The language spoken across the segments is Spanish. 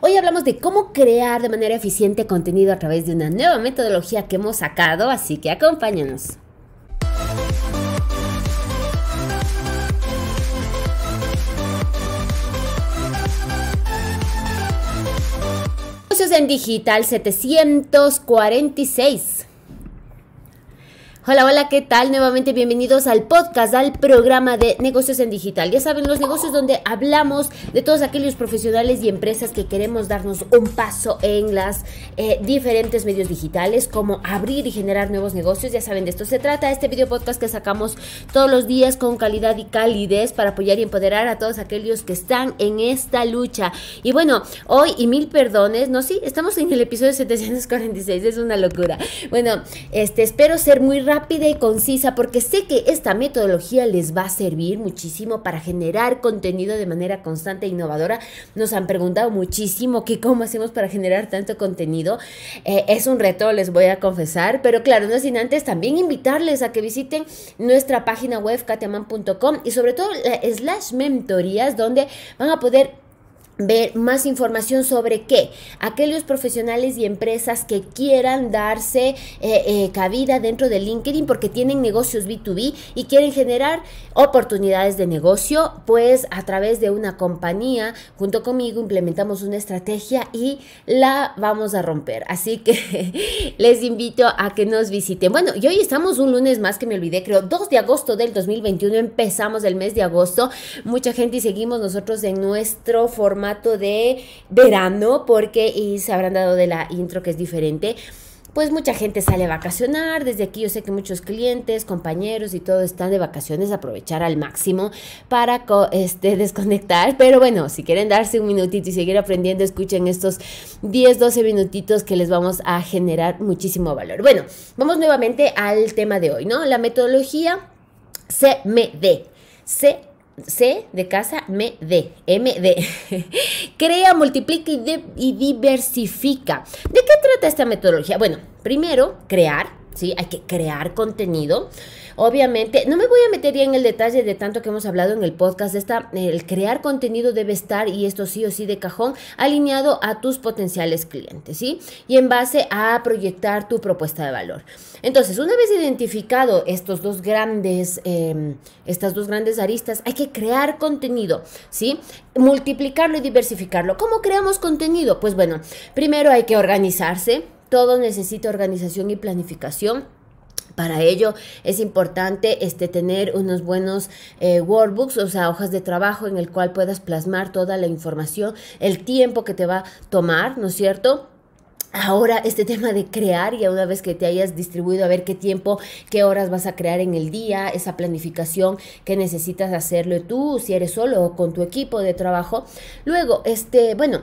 Hoy hablamos de cómo crear de manera eficiente contenido a través de una nueva metodología que hemos sacado, así que acompáñanos. en Digital 746. Hola, hola, ¿qué tal? Nuevamente bienvenidos al podcast, al programa de negocios en digital. Ya saben, los negocios donde hablamos de todos aquellos profesionales y empresas que queremos darnos un paso en las eh, diferentes medios digitales, como abrir y generar nuevos negocios. Ya saben, de esto se trata este video podcast que sacamos todos los días con calidad y calidez para apoyar y empoderar a todos aquellos que están en esta lucha. Y bueno, hoy y mil perdones, no, sí, estamos en el episodio 746, es una locura. Bueno, este, espero ser muy rápido rápida y concisa porque sé que esta metodología les va a servir muchísimo para generar contenido de manera constante e innovadora. Nos han preguntado muchísimo que cómo hacemos para generar tanto contenido. Eh, es un reto, les voy a confesar, pero claro, no sin antes también invitarles a que visiten nuestra página web katiaman.com y sobre todo la eh, slash mentorías donde van a poder ver más información sobre qué aquellos profesionales y empresas que quieran darse eh, eh, cabida dentro de LinkedIn porque tienen negocios B2B y quieren generar oportunidades de negocio, pues a través de una compañía junto conmigo implementamos una estrategia y la vamos a romper. Así que les invito a que nos visiten. Bueno, y hoy estamos un lunes más que me olvidé, creo 2 de agosto del 2021 empezamos el mes de agosto. Mucha gente y seguimos nosotros en nuestro formato de verano, porque y se habrán dado de la intro que es diferente pues mucha gente sale a vacacionar. Desde aquí yo sé que muchos clientes, compañeros y todo están de vacaciones, aprovechar al máximo para este, desconectar. Pero bueno, si quieren darse un minutito y seguir aprendiendo, escuchen estos 10, 12 minutitos que les vamos a generar muchísimo valor. Bueno, vamos nuevamente al tema de hoy, ¿no? La metodología CMD. CMD. C de casa, M, de, M de. Crea, multiplica y diversifica. ¿De qué trata esta metodología? Bueno, primero, crear, hay que crear contenido. Obviamente, no me voy a meter ya en el detalle de tanto que hemos hablado en el podcast. el crear contenido debe estar, y esto sí o sí de cajón, alineado a tus potenciales clientes, ¿sí? Y en base a proyectar tu propuesta de valor. Entonces, una vez identificado estos dos grandes, em, estas dos grandes aristas, hay que crear contenido, ¿sí? Multiplicarlo y diversificarlo. ¿Cómo creamos contenido? Pues bueno, primero hay que organizarse, todo necesita organización y planificación. Para ello es importante este, tener unos buenos eh, workbooks, o sea, hojas de trabajo en el cual puedas plasmar toda la información, el tiempo que te va a tomar, ¿no es cierto? Ahora este tema de crear, y una vez que te hayas distribuido a ver qué tiempo, qué horas vas a crear en el día, esa planificación que necesitas hacerlo tú, si eres solo o con tu equipo de trabajo. Luego, este, bueno,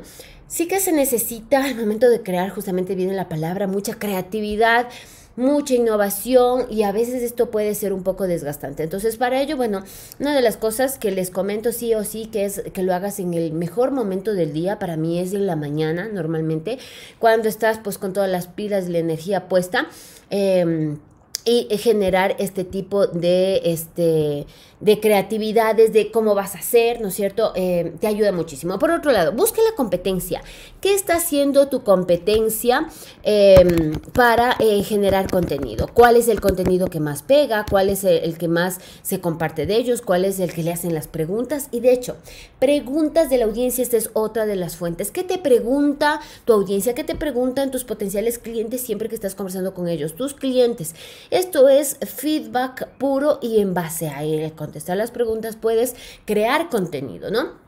sí que se necesita al momento de crear, justamente viene la palabra, mucha creatividad, mucha innovación y a veces esto puede ser un poco desgastante. Entonces, para ello, bueno, una de las cosas que les comento sí o sí que es que lo hagas en el mejor momento del día, para mí es en la mañana normalmente, cuando estás pues con todas las pilas y la energía puesta. Em, y generar este tipo de este de creatividades, de cómo vas a hacer, ¿no es cierto? Eh, te ayuda muchísimo. Por otro lado, busca la competencia. ¿Qué está haciendo tu competencia em, para eh, generar contenido? ¿Cuál es el contenido que más pega? ¿Cuál es el, que más se comparte de ellos? ¿Cuál es el que le hacen las preguntas? Y de hecho, preguntas de la audiencia, esta es otra de las fuentes. ¿Qué te pregunta tu audiencia? ¿Qué te preguntan tus potenciales clientes siempre que estás conversando con ellos? Tus clientes. Esto es feedback puro y en base a él, el contestar las preguntas puedes crear contenido, ¿no?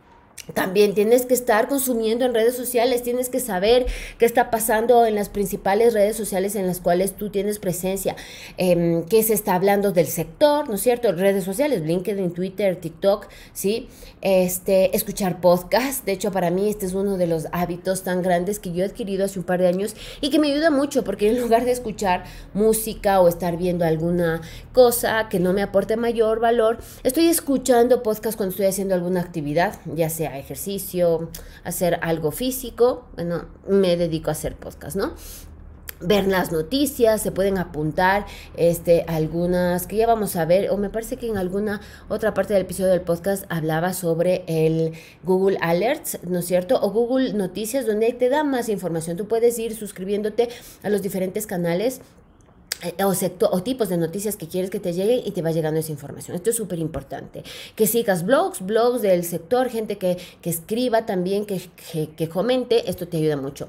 También tienes que estar consumiendo en redes sociales, tienes que saber qué está pasando en las principales redes sociales en las cuales tú tienes presencia, em, qué se está hablando del sector, ¿no es cierto? Redes sociales, LinkedIn, Twitter, TikTok, ¿sí? Este, escuchar podcast, de hecho para mí este es uno de los hábitos tan grandes que yo he adquirido hace un par de años y que me ayuda mucho porque en lugar de escuchar música o estar viendo alguna cosa que no me aporte mayor valor, estoy escuchando podcast cuando estoy haciendo alguna actividad, ya sea ejercicio, hacer algo físico, bueno, me dedico a hacer podcast, ¿no? ver las noticias, se pueden apuntar este, algunas que ya vamos a ver, o me parece que en alguna otra parte del episodio del podcast hablaba sobre el Google Alerts, ¿no es cierto? O Google Noticias, donde te da más información. Tú puedes ir suscribiéndote a los diferentes canales eh, o, o tipos de noticias que quieres que te lleguen y te va llegando esa información. Esto es súper importante. Que sigas blogs, blogs del sector, gente que, que escriba también, que, que, que comente, esto te ayuda mucho.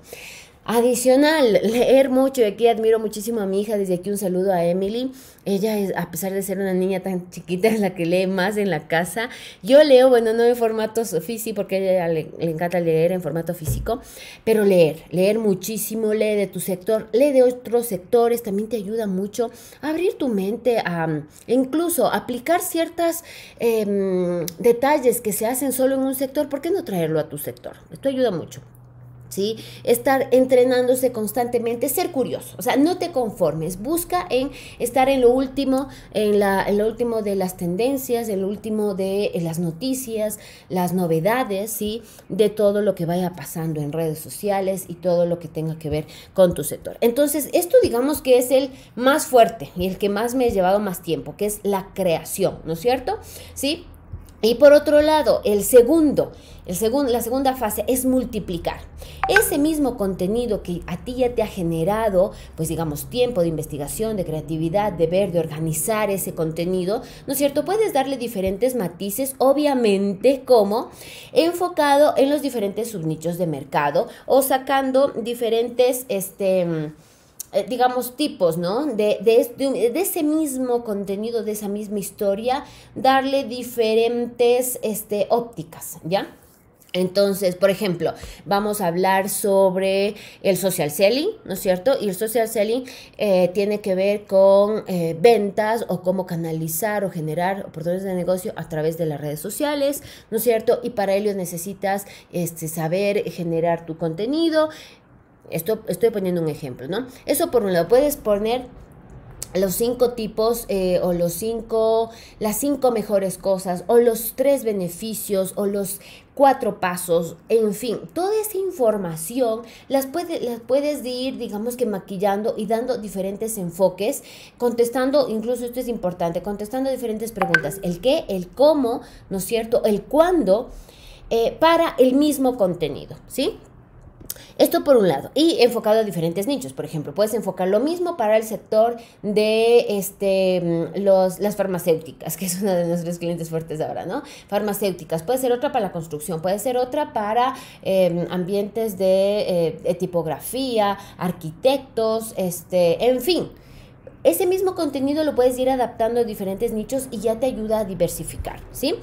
Adicional, leer mucho, y aquí admiro muchísimo a mi hija, desde aquí un saludo a Emily. Ella, es, a pesar de ser una niña tan chiquita, es la que lee más en la casa. Yo leo, bueno, no en formato físico, porque a ella le, encanta leer en formato físico, pero leer, leer muchísimo, lee de tu sector, lee de otros sectores, también te ayuda mucho a abrir tu mente, a incluso aplicar ciertos em, detalles que se hacen solo en un sector, ¿por qué no traerlo a tu sector? Esto ayuda mucho. ¿sí? Estar entrenándose constantemente, ser curioso, o sea, no te conformes, busca en estar en lo último, en, la, lo último de las tendencias, en lo último de eh, las noticias, las novedades, ¿sí? De todo lo que vaya pasando en redes sociales y todo lo que tenga que ver con tu sector. Entonces, esto digamos que es el más fuerte y el que más me ha llevado más tiempo, que es la creación, ¿no es cierto? ¿Sí? Y por otro lado, el segundo, el la segunda fase es multiplicar. Ese mismo contenido que a ti ya te ha generado, pues digamos, tiempo de investigación, de creatividad, de ver, de organizar ese contenido, ¿no es cierto? Puedes darle diferentes matices, obviamente, como enfocado en los diferentes subnichos de mercado o sacando diferentes, este, mm, eh, digamos, tipos, ¿no? De, este, de, ese mismo contenido, de esa misma historia, darle diferentes este, ópticas, ¿ya? Entonces, por ejemplo, vamos a hablar sobre el social selling, ¿no es cierto? Y el social selling eh, tiene que ver con eh, ventas o cómo canalizar o generar oportunidades de negocio a través de las redes sociales, ¿no es cierto? Y para ello necesitas este, saber generar tu contenido, esto, estoy poniendo un ejemplo, ¿no? Eso por un lado, puedes poner los cinco tipos eh, o los cinco, las cinco mejores cosas o los tres beneficios o los cuatro pasos, en fin, toda esa información las, las puedes ir, digamos que maquillando y dando diferentes enfoques, contestando, incluso esto es importante, contestando diferentes preguntas, el qué, el cómo, ¿no es cierto?, el cuándo, eh, para el mismo contenido, ¿sí? Esto por un lado, y enfocado a diferentes nichos, por ejemplo, puedes enfocar lo mismo para el sector de este, mm, los, las farmacéuticas, que es una de nuestros clientes fuertes ahora, ¿no? Farmacéuticas, puede ser otra para la construcción, puede ser otra para em, ambientes eh, de, tipografía, arquitectos, este, en fin ese mismo contenido lo puedes ir adaptando a diferentes nichos y ya te ayuda a diversificar, ¿sí?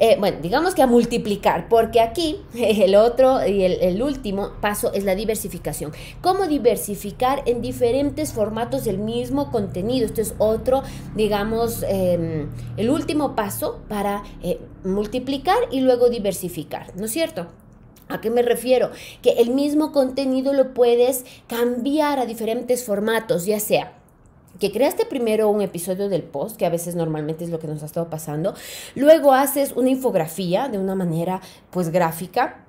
Eh, bueno, digamos que a multiplicar, porque aquí el otro y el, último paso es la diversificación. ¿Cómo diversificar en diferentes formatos el mismo contenido? Esto es otro, digamos, em, el último paso para eh, multiplicar y luego diversificar, ¿no es cierto? ¿A qué me refiero? Que el mismo contenido lo puedes cambiar a diferentes formatos, ya sea que creaste primero un episodio del post, que a veces normalmente es lo que nos ha estado pasando, luego haces una infografía de una manera pues gráfica,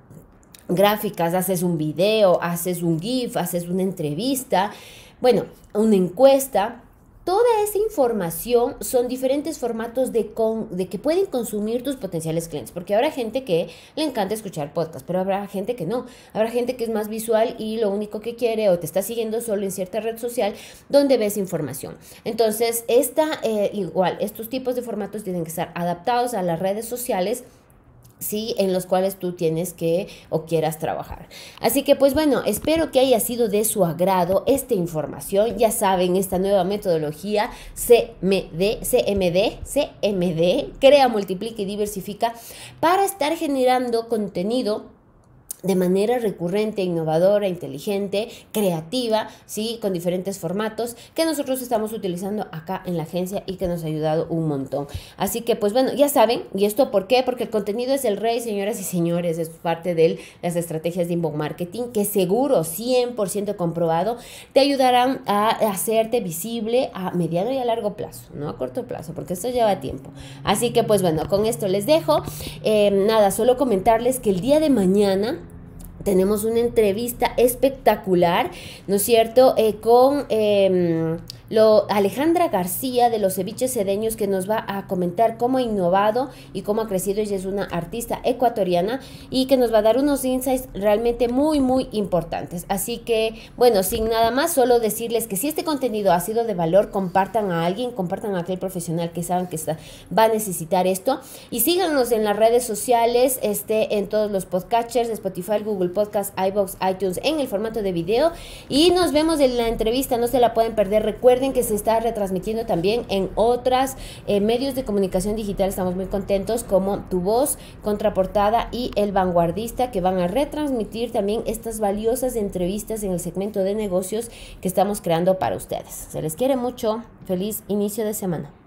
gráficas, haces un video, haces un GIF, haces una entrevista, bueno, una encuesta, Toda esa información son diferentes formatos de, de que pueden consumir tus potenciales clientes, porque habrá gente que le encanta escuchar podcast, pero habrá gente que no, habrá gente que es más visual y lo único que quiere o te está siguiendo solo en cierta red social donde ves información. Entonces, esta, eh, igual, estos tipos de formatos tienen que estar adaptados a las redes sociales sí, en los cuales tú tienes que o quieras trabajar. Así que pues bueno, espero que haya sido de su agrado esta información. Ya saben, esta nueva metodología CMD, CMD, CMD, crea, multiplica y diversifica para estar generando contenido de manera recurrente, innovadora, inteligente, creativa, ¿sí? con diferentes formatos que nosotros estamos utilizando acá en la agencia y que nos ha ayudado un montón. Así que pues bueno, ya saben, ¿y esto por qué? Porque el contenido es el rey, señoras y señores, es parte de las estrategias de inbound marketing que seguro, 100% comprobado, te ayudarán a hacerte visible a mediano y a largo plazo, no a corto plazo, porque esto lleva tiempo. Así que pues bueno, con esto les dejo. Eh, nada, solo comentarles que el día de mañana tenemos una entrevista espectacular, ¿no es cierto?, eh, con... Em, Alejandra García de los ceviches sedeños que nos va a comentar cómo ha innovado y cómo ha crecido. Ella es una artista ecuatoriana y que nos va a dar unos insights realmente muy, muy importantes. Así que, bueno, sin nada más, solo decirles que si este contenido ha sido de valor, compartan a alguien, compartan a aquel profesional que saben que va a necesitar esto y síganos en las redes sociales, este, en todos los podcatchers, Spotify, Google Podcast, iBox, iTunes, en el formato de video y nos vemos en la entrevista, no se la pueden perder, recuerden Recuerden que se está retransmitiendo también en otras eh, medios de comunicación digital. Estamos muy contentos como Tu Voz, Contraportada y El Vanguardista que van a retransmitir también estas valiosas entrevistas en el segmento de negocios que estamos creando para ustedes. Se les quiere mucho. Feliz inicio de semana.